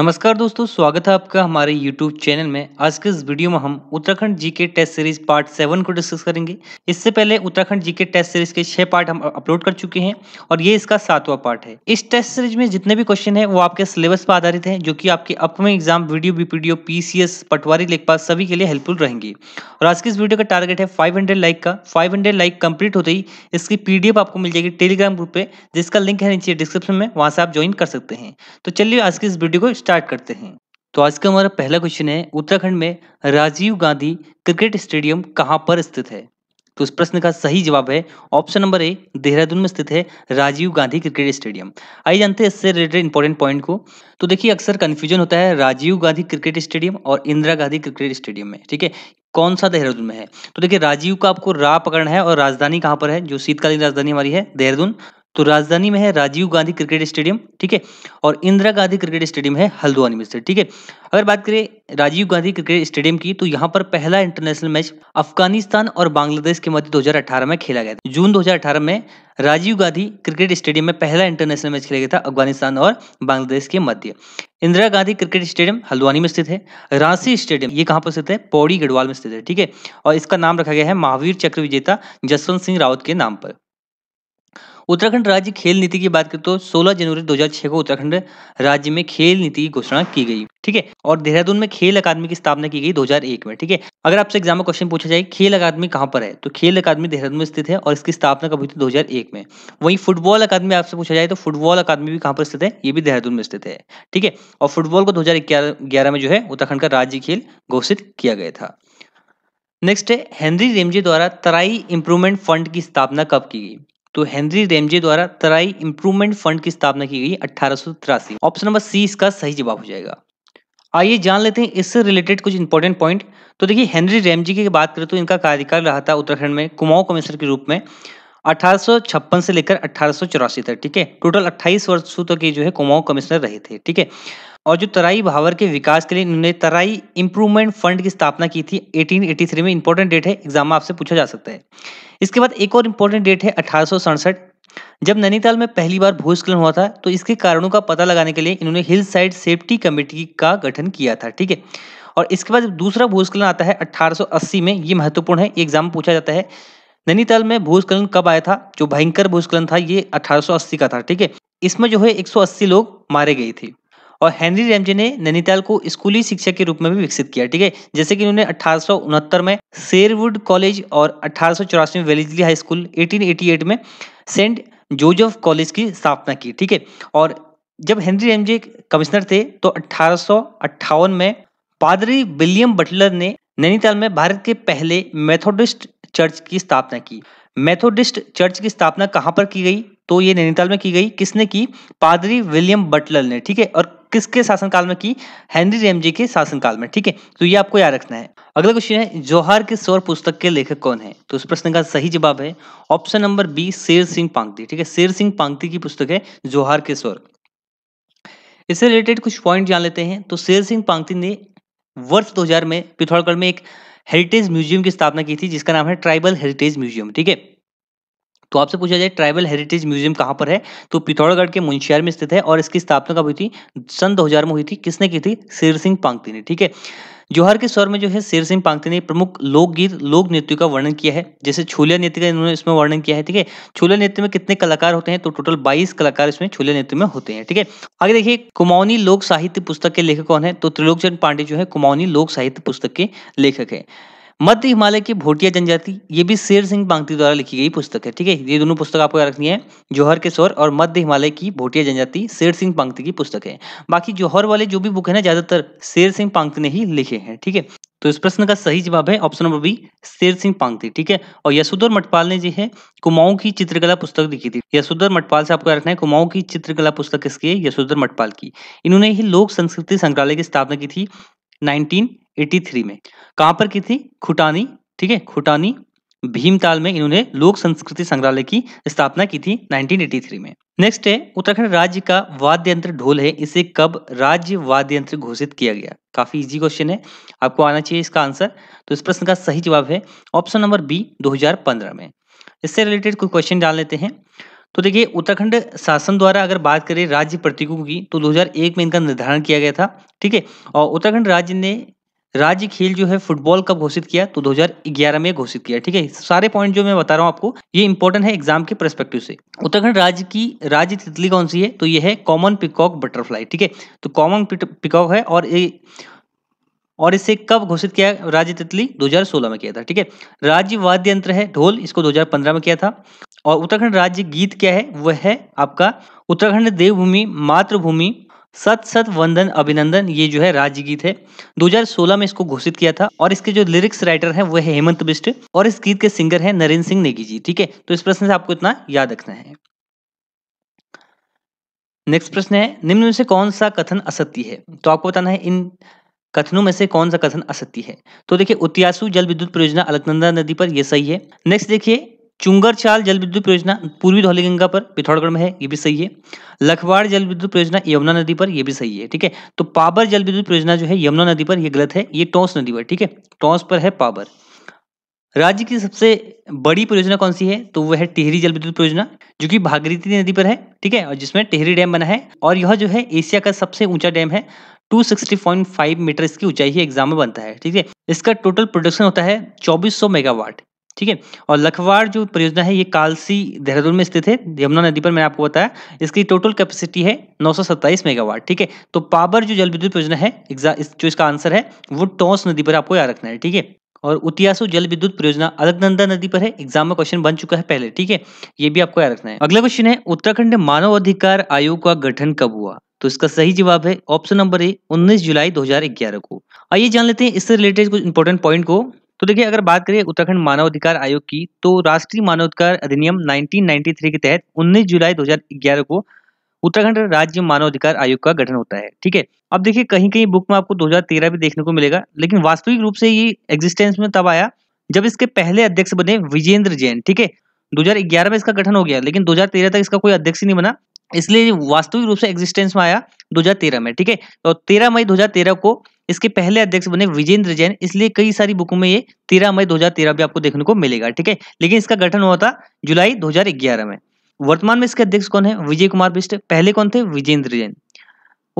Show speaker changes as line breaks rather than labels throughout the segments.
नमस्कार दोस्तों स्वागत है आपका हमारे YouTube चैनल में आज के इस वीडियो में हम Uttarakhand G K test series part seven को डिस्कस करेंगे इससे पहले Uttarakhand G K test series के छह पार्ट हम अपलोड कर चुके हैं और ये इसका सातवां पार्ट है इस टेस्ट सीरीज में जितने भी क्वेश्चन है वो आपके सिलेबस पर आधारित है जो की आपके upcoming exam VDO BPDO PCS patwari lekhpal सभी के लिए हेल्पफुल रहेंगे और आज की इस वीडियो का टारगेट है फाइव लाइक का फाइव लाइक कंप्लीट होते ही इसकी पीडीएफ आपको मिल जाएगी टेलीग्राम ग्रुप पे जिसका लिंक है नीचे डिस्क्रिप्शन में वहां से आप ज्वाइन कर सकते हैं तो चलिए आज की इस वीडियो को स्टार्ट करते हैं तो आज का हमारा पहला क्वेश्चन है उत्तराखंड में राजीव गांधी क्रिकेट स्टेडियम कहाँ पर स्थित है तो इस प्रश्न का सही जवाब है ऑप्शन नंबर ए देहरादून में स्थित है राजीव गांधी क्रिकेट स्टेडियम आइए जानते हैं इससे रिलेटेड इंपॉर्टेंट पॉइंट को तो देखिए अक्सर कंफ्यूजन होता है राजीव गांधी क्रिकेट स्टेडियम और इंदिरा गांधी क्रिकेट स्टेडियम में ठीक है कौन सा देहरादून में है तो देखिए राजीव का आपको रा पकड़ना है और राजधानी कहां पर है जो शीतकालीन राजधानी हमारी है देहरादून तो राजधानी में है राजीव गांधी क्रिकेट स्टेडियम ठीक है और इंदिरा गांधी क्रिकेट स्टेडियम है हल्द्वानी में स्थित ठीक है अगर बात करें राजीव गांधी क्रिकेट स्टेडियम की तो यहाँ पर पहला इंटरनेशनल मैच अफगानिस्तान और बांग्लादेश के मध्य 2018 में खेला गया था जून 2018 में राजीव गांधी क्रिकेट स्टेडियम में पहला इंटरनेशनल मैच खेला गया था अफगानिस्तान और बांग्लादेश के मध्य इंदिरा गांधी क्रिकेट स्टेडियम हल्द्वानी में स्थित है रांची स्टेडियम ये कहाँ पर स्थित है पौड़ी गढ़वाल में स्थित है ठीक है और इसका नाम रखा गया है महावीर चक्र विजेता जसवंत सिंह रावत के नाम पर उत्तराखंड राज्य खेल नीति की बात करें तो 16 जनवरी 2006 को उत्तराखंड राज्य में खेल नीति की घोषणा की गई ठीक है और देहरादून में खेल अकादमी की स्थापना की गई 2001 में ठीक है अगर आपसे एग्जाम में क्वेश्चन पूछा जाए खेल अकादमी कहां पर है तो खेल अकादमी देहरादून में स्थित है और इसकी स्थापना कब हुई थी दो में वहीं फुटबॉल अकादमी आपसे पूछा जाए तो फुटबॉल अकादमी भी कहां पर स्थित है ये भी देहरादून में स्थित है ठीक है और फुटबॉल को दो हजार में जो है उत्तराखंड का राज्य खेल घोषित किया गया था नेक्स्ट है हेनरी रेमजे द्वारा तराई इंप्रूवमेंट फंड की स्थापना कब की गई तो हेनरी रेमजे द्वारा तराई इंप्रूवमेंट फंड की स्थापना की गई अठारह ऑप्शन नंबर सी इसका सही जवाब हो जाएगा आइए जान लेते हैं इससे रिलेटेड कुछ इंपॉर्टेंट पॉइंट तो देखिए हेनरी रेमजी की बात करें तो इनका कार्यकाल रहा था उत्तराखंड में कुमाऊं कमिश्नर के रूप में अठारह से लेकर अठारह तक ठीक है टोटल 28 वर्षों तक के जो है कुमाऊं कमिश्नर रहे थे ठीक है और जो तराई भावर के विकास के लिए इन्होंने तराई इंप्रूवमेंट फंड की स्थापना की थी 1883 में इंपॉर्टेंट डेट है एग्जाम में आपसे पूछा जा सकता है इसके बाद एक और इंपॉर्टेंट डेट है अठारह जब नैनीताल में पहली बार भूस्खलन हुआ था तो इसके कारणों का पता लगाने के लिए इन्होंने हिल साइड सेफ्टी कमेटी का गठन किया था ठीक है और इसके बाद दूसरा भूस्खलन आता है 1880 में ये महत्वपूर्ण है एग्जाम पूछा जाता है नैनीताल में भूस्खलन कब आया था जो भयंकर भूस्खलन था ये 1880 का था ठीक है इसमें जो है 180 लोग मारे गए थे और हेनरी रेमजे ने नैनीताल को स्कूली शिक्षा के रूप में भी विकसित किया ठीक है जैसे कि उन्होंने अठारह में शेरवुड कॉलेज और अठारह में वेलिजली हाई स्कूल 1888 में सेंट जोजफ कॉलेज की स्थापना की ठीक है और जब हेनरी रेमजे कमिश्नर थे तो अठारह में पादरी विलियम बटलर ने नैनीताल में भारत के पहले मेथोडिस्ट चर्च की स्थापना की मेथोडिस्ट चर्च की स्थापना कहां पर की गई तो ये नैनीताल में की गई किसने की पादरी विलियम बटलर ने ठीक है और किसके शासनकाल में की हेनरी रेमजी के शासनकाल में ठीक है तो ये आपको याद रखना है अगला क्वेश्चन है जोहार के सौर पुस्तक के लेखक कौन है तो इस प्रश्न का सही जवाब है ऑप्शन नंबर बी शेर सिंह पांगती ठीक है शेर सिंह पांगती की पुस्तक है जोहार के सौर इससे रिलेटेड कुछ पॉइंट जान लेते हैं तो शेर सिंह पांगती ने वर्ष 2000 में पिथौरगढ़ में एक हेरिटेज म्यूजियम की स्थापना की थी जिसका नाम है ट्राइबल हेरिटेज म्यूजियम ठीक है तो आपसे पूछा जाए ट्राइबल हेरिटेज म्यूजियम कहां पर है तो पिथौरागढ़ के मुंशियार में स्थित है और इसकी स्थापना कब हुई थी सन 2000 में हुई थी किसने की थी शेर सिंह पांगती ने ठीक है जोहर के स्वर में जो है शेर सिंह पांगते ने प्रमुख लोकगीत लोक नृत्य का वर्णन किया है जैसे छोलिया नृत्य का इन्होंने इसमें वर्णन किया है ठीक है छोलिया नृत्य में कितने कलाकार होते हैं तो टोटल 22 कलाकार इसमें छोलिया नृत्य में होते हैं ठीक है आगे देखिए कुमाऊनी लोक साहित्य पुस्तक के लेखक कौन है तो त्रिलोकचंद पांडे जो है कुमाऊनी लोक साहित्य पुस्तक के लेखक है मध्य हिमालय की भोटिया जनजाति ये भी शेर सिंह बांगती द्वारा लिखी गई पुस्तक है ठीक है ये दोनों पुस्तक आपको याद रखनी है जौहर के स्वर और मध्य हिमालय की भोटिया जनजाति शेर सिंह पांगती की पुस्तक है बाकी जौहर वाले जो भी बुक है ना ज्यादातर शेर सिंह पांगती ने ही लिखे हैं ठीक है तो इस प्रश्न का सही जवाब है ऑप्शन नंबर बी शेर सिंह पांगती ठीक है और यशोधर मटपाल ने जो है कुमाऊं की चित्रकला पुस्तक लिखी थी यशोधर मटपाल से आपको रखना है कुमाऊं की चित्रकला पुस्तक किसकी है यशोधर मटपाल की इन्होंने ही लोक संस्कृति संग्रहालय की स्थापना की थी नाइनटीन 83 में कहां पर की थी खुटानी ठीक है खुटानी भीमताल में इन्होंने लोक संस्कृति संग्रहालय की स्थापना की थी 1983 में नेक्स्ट है उत्तराखंड राज्य का वाद्य यंत्र ढोल है इसे कब राज्य वाद्य यंत्र घोषित किया गया काफी इजी क्वेश्चन है आपको आना चाहिए इसका आंसर तो इस प्रश्न का सही जवाब है ऑप्शन नंबर बी 2015 में इससे रिलेटेड कोई क्वेश्चन डाल लेते हैं तो देखिए उत्तराखंड शासन द्वारा अगर बात करें राज्य प्रतीकों की तो 2001 में इनका निर्धारण किया गया था ठीक है और उत्तराखंड राज्य ने राज्य खेल जो है फुटबॉल कब घोषित किया तो 2011 में घोषित किया ठीक है सारे पॉइंट जो मैं बता रहा हूँ आपको ये इंपॉर्टेंट है एग्जाम के परस्पेक्टिव से उत्तराखंड राज्य की राज्य तितली कौन सी है तो ये है कॉमन पिकॉक बटरफ्लाई ठीक है तो कॉमन पिकॉक है और ये और इसे कब घोषित किया राज्य तितली 2016 में किया था ठीक है राज्य वाद्य यंत्र है ढोल इसको 2015 में किया था और उत्तराखंड राज्य गीत क्या है वह है आपका उत्तराखंड देवभूमि मातृभूमि सत सत वंदन अभिनंदन ये जो है राज्य गीत है 2016 में इसको घोषित किया था और इसके जो लिरिक्स राइटर है वो है हेमंत बिस्ट और इस गीत के सिंगर है नरेंद्र सिंह नेगी जी ठीक है तो इस प्रश्न से आपको इतना याद रखना है नेक्स्ट प्रश्न है निम्न में से कौन सा कथन असत्य है तो आपको बताना है इन कथनों में से कौन सा कथन असत्य है तो देखिए उत्यासु जल विद्युत परियोजना अलकनंदा नदी पर यह सही है नेक्स्ट देखिए चुंगरचाल जल विद्युत परियोजना पूर्वी धौलीगंगा पर पिथौरगढ़ में है ये भी सही है लखवाड़ जल विद्युत परियोजना यमुना नदी पर ये भी सही है ठीक है तो पाबर जल विद्युत परियोजना जो है यमुना नदी पर ये गलत है ये टोंस नदी पर ठीक है टोंस पर है पाबर राज्य की सबसे बड़ी परियोजना कौन सी है तो वह है टिहरी जल विद्युत परियोजना जो कि भागीरथी नदी पर है ठीक है और जिसमें टिहरी डैम बना है और यह जो है एशिया का सबसे ऊंचा डैम है 260.5 मीटर इसकी ऊंचाई ही एग्जाम में बनता है ठीक है इसका टोटल प्रोडक्शन होता है 2400 मेगावाट ठीक है और लखवाड़ जो परियोजना है ये कालसी देहरादून में स्थित है यमुना नदी पर मैंने आपको बताया इसकी टोटल कैपेसिटी है नौ मेगावाट ठीक है तो पाबर जो जल विद्युत परियोजना है जो इसका आंसर है वो टॉस नदी पर आपको याद रखना है ठीक है और उतियासु जल विद्युत परियोजना अलगनंदा नदी पर है एग्जाम में क्वेश्चन बन चुका है पहले ठीक है ये भी आपको याद रखना है अगला क्वेश्चन है उत्तराखंड मानव अधिकार आयोग का गठन कब हुआ तो इसका सही जवाब है ऑप्शन नंबर ए 19 जुलाई 2011 को आइए जान लेते हैं इससे रिलेटेड कुछ इंपॉर्टेंट पॉइंट को तो देखिए अगर बात करें उत्तराखंड मानव अधिकार आयोग की तो राष्ट्रीय मानवाधिकार अधिनियम 1993 के तहत 19 जुलाई 2011 को उत्तराखंड राज्य मानवाधिकार आयोग का गठन होता है ठीक है अब देखिए कहीं कहीं बुक में आपको 2013 भी देखने को मिलेगा लेकिन वास्तविक रूप से ये एग्जिस्टेंस में तब आया जब इसके पहले अध्यक्ष बने विजेंद्र जैन ठीक है दो में इसका गठन हो गया लेकिन दो तक इसका कोई अध्यक्ष नहीं बना इसलिए वास्तविक रूप से एग्जिस्टेंस में आया 2013 में ठीक है और 13 मई 2013 को इसके पहले अध्यक्ष बने विजेंद्र जैन इसलिए कई सारी बुकों में ये तेरह मई 2013 भी आपको देखने को मिलेगा ठीक है लेकिन इसका गठन हुआ था जुलाई 2011 में वर्तमान में इसके अध्यक्ष कौन है विजय कुमार बिस्ट पहले कौन थे विजेंद्र जैन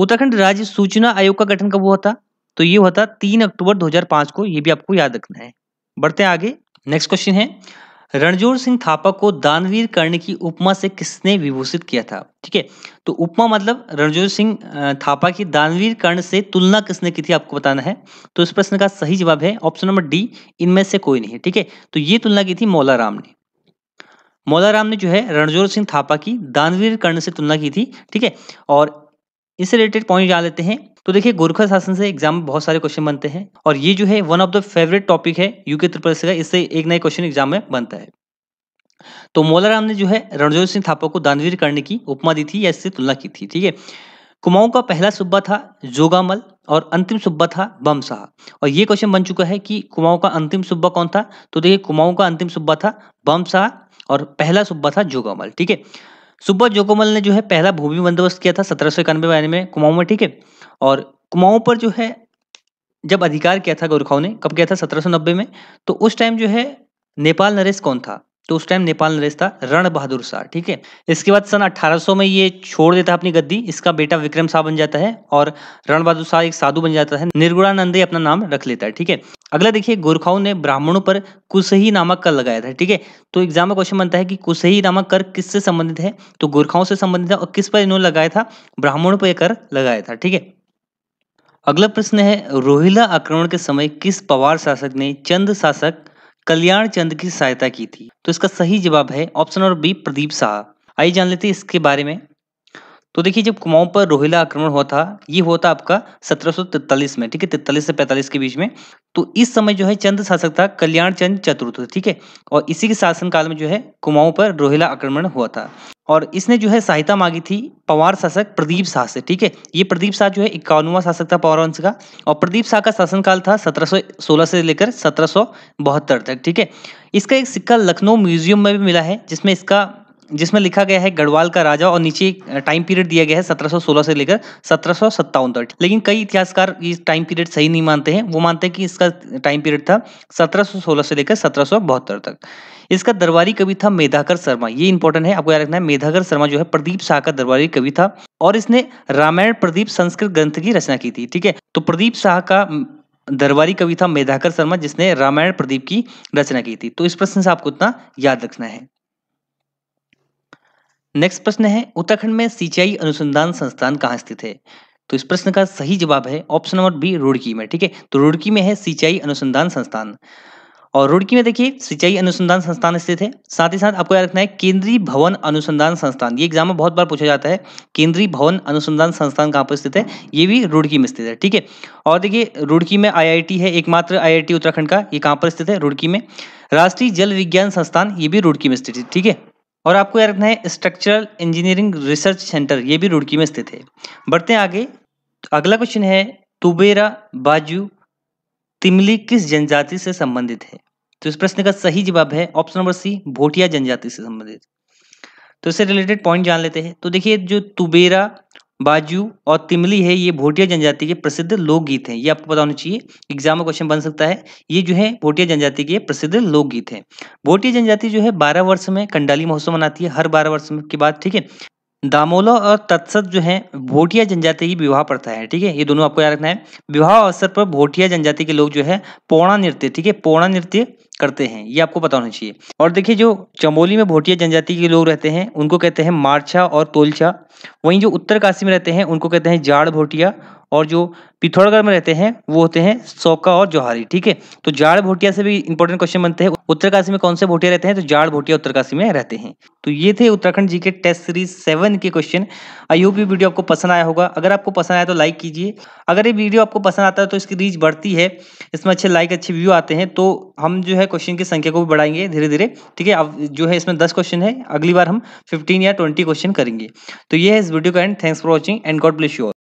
उत्तराखंड राज्य सूचना आयोग का गठन कब हुआ था तो ये हुआ था तीन अक्टूबर 2005 को ये भी आपको याद रखना है बढ़ते आगे नेक्स्ट क्वेश्चन है रणजोर सिंह थापा को दानवीर कर्ण की उपमा से किसने विभूषित किया था ठीक है तो उपमा मतलब रणजोर सिंह थापा की दानवीर कर्ण से तुलना किसने की थी आपको बताना है तो इस प्रश्न का सही जवाब है ऑप्शन नंबर डी इनमें से कोई नहीं ठीक है तो ये तुलना की थी मौलाराम ने मौलाराम ने जो है रणजोर सिंह थापा की दानवीर कर्ण से तुलना की थी ठीक है और इससे रिलेटेड पॉइंट जान लेते हैं तो देखिए गोरखा शासन से एग्जाम में बहुत सारे क्वेश्चन बनते हैं और ये जो है one of the favourite topic है यूके त्रिपुरा का इससे एक नए क्वेश्चन एग्जाम में बनता है तो मोलाराम ने जो है रणजोत सिंह थापा को दानवीर करने की उपमा दी थी या इससे तुलना की थी ठीक है कुमाऊं का पहला सुब्बा था जोगामल और अंतिम सुब्बा था बम शाह और ये क्वेश्चन बन चुका है कि कुमाऊं का अंतिम सुब्बा कौन था तो देखिए कुमाऊं का अंतिम सुब्बा था बम शाह और पहला सुब्बा था जोगामल ठीक है सुब्बा जोगामल ने जो है पहला भूमि बंदोबस्त किया था सत्रह सौ इक्यानवे में कुमाऊं में ठीक है और कुमाऊं पर जो है जब अधिकार किया था गोरखाओं ने कब किया था सत्रह में तो उस टाइम जो है नेपाल नरेश कौन था तो उस टाइम नेपाल नरेश था रण बहादुर शाह ठीक है इसके बाद सन 1800 में ये छोड़ देता है अपनी गद्दी इसका बेटा विक्रम शाह बन जाता है और रण बहादुर शाह एक साधु बन जाता है निर्गुणानंदे अपना नाम रख लेता है ठीक है अगला देखिए गोरखाओं ने ब्राह्मणों पर कुसही नामक कर लगाया था ठीक है तो एग्जाम में क्वेश्चन बनता है कि कुसही नामक कर किससे संबंधित है तो गोरखाओं से संबंधित है और किस पर इन्होंने लगाया था ब्राह्मणों पर यह कर लगाया था ठीक है अगला प्रश्न है रोहिला आक्रमण के समय किस पवार शासक ने चंद शासक कल्याण चंद की सहायता की थी तो इसका सही जवाब है ऑप्शन और बी प्रदीप शाह आइए जान लेते हैं इसके बारे में तो देखिए जब कुमाऊं पर रोहिला आक्रमण हुआ था ये हुआ था आपका सत्रह में ठीक है तैतालीस से पैंतालीस के बीच में तो इस समय जो है चंद शासक था कल्याण चंद चतुर्थ ठीक है और इसी के शासनकाल में जो है कुमाऊं पर रोहिला आक्रमण हुआ था और इसने जो है सहायता मांगी थी पवार शासक प्रदीप शाह से ठीक है ये प्रदीप शाह जो है इक्यावनवा शासक था पवार वंश का और प्रदीप शाह का शासनकाल था 1716 से लेकर सत्रह तक ठीक है इसका एक सिक्का लखनऊ म्यूजियम में भी मिला है जिसमें इसका जिसमें लिखा गया है गढ़वाल का राजा और नीचे टाइम पीरियड दिया गया है 1716 से लेकर सत्रह तक लेकिन कई इतिहासकार इस टाइम पीरियड सही नहीं मानते हैं वो मानते हैं कि इसका टाइम पीरियड था 1716 से लेकर सत्रह तक इसका दरबारी कवि था मेधाकर शर्मा ये इंपॉर्टेंट है आपको याद रखना है मेधाकर शर्मा जो है प्रदीप शाह का दरबारी कवि था और इसने रामायण प्रदीप संस्कृत ग्रंथ की रचना की थी ठीक है तो प्रदीप शाह का दरबारी कवि था मेधाकर शर्मा जिसने रामायण प्रदीप की रचना की थी तो इस प्रश्न से आपको इतना याद रखना है नेक्स्ट प्रश्न है उत्तराखंड में सिंचाई अनुसंधान संस्थान कहाँ स्थित है तो इस प्रश्न का सही जवाब है ऑप्शन नंबर बी रुड़की में ठीक है तो रुड़की में है सिंचाई अनुसंधान संस्थान और रुड़की में देखिए सिंचाई अनुसंधान संस्थान स्थित है साथ ही साथ आपको याद रखना है केंद्रीय भवन अनुसंधान संस्थान ये एग्जाम में बहुत बार पूछा जाता है केंद्रीय भवन अनुसंधान संस्थान कहाँ पर स्थित है ये भी रुड़की में स्थित है ठीक है और देखिए रुड़की में आईआईटी है एकमात्र आई उत्तराखंड का ये कहाँ पर स्थित है रुड़की में राष्ट्रीय जल विज्ञान संस्थान ये भी रुड़की में स्थित है ठीक है और आपको याद रखना है स्ट्रक्चरल इंजीनियरिंग रिसर्च सेंटर ये भी रुड़की में स्थित है बढ़ते हैं आगे तो अगला क्वेश्चन है तुबेरा बाजू तिमली किस जनजाति से संबंधित है तो इस प्रश्न का सही जवाब है ऑप्शन नंबर सी भोटिया जनजाति से संबंधित तो इससे रिलेटेड पॉइंट जान लेते हैं तो देखिए जो तुबेरा बाजू और तिमली है ये भोटिया जनजाति के प्रसिद्ध लोकगीत हैं ये आपको पता होना चाहिए एग्जाम में क्वेश्चन बन सकता है ये जो है भोटिया जनजाति के प्रसिद्ध लोकगीत हैं भोटिया जनजाति जो है बारह वर्ष में कंडाली महोत्सव मनाती है हर बारह वर्ष के बाद ठीक है दामोला और तत्सत जो है भोटिया जनजाति की विवाह प्रथा है ठीक है ये दोनों आपको याद रखना है विवाह अवसर पर भोटिया जनजाति के लोग जो है पौणा नृत्य ठीक है पौणा नृत्य करते हैं ये आपको पता होना चाहिए और देखिए जो चमोली में भोटिया जनजाति के लोग रहते हैं उनको कहते हैं मारछा और तोलछा वहीं जो उत्तरकाशी में रहते हैं उनको कहते हैं जाड़ भोटिया और जो पिथौरागढ़ में रहते हैं वो होते हैं सौका और जोहारी ठीक है तो जाड़ भोटिया से भी इंपॉर्टेंट क्वेश्चन बनते हैं उत्तरकाशी में कौन से भोटिया रहते हैं तो जाड़ भोटिया उत्तरकाशी में रहते हैं तो ये थे Uttarakhand G K test series seven के क्वेश्चन आई होप ये वीडियो आपको पसंद आया होगा अगर आपको पसंद आया तो लाइक कीजिए अगर ये वीडियो आपको पसंद आता है तो इसकी रीच बढ़ती है इसमें अच्छे लाइक अच्छे व्यू आते हैं तो हम जो है क्वेश्चन की संख्या को भी बढ़ाएंगे धीरे धीरे ठीक है अब जो है इसमें दस क्वेश्चन है अगली बार हम फिफ्टीन या ट्वेंटी क्वेश्चन करेंगे तो ये है इस वीडियो का end thanks for watching and God bless you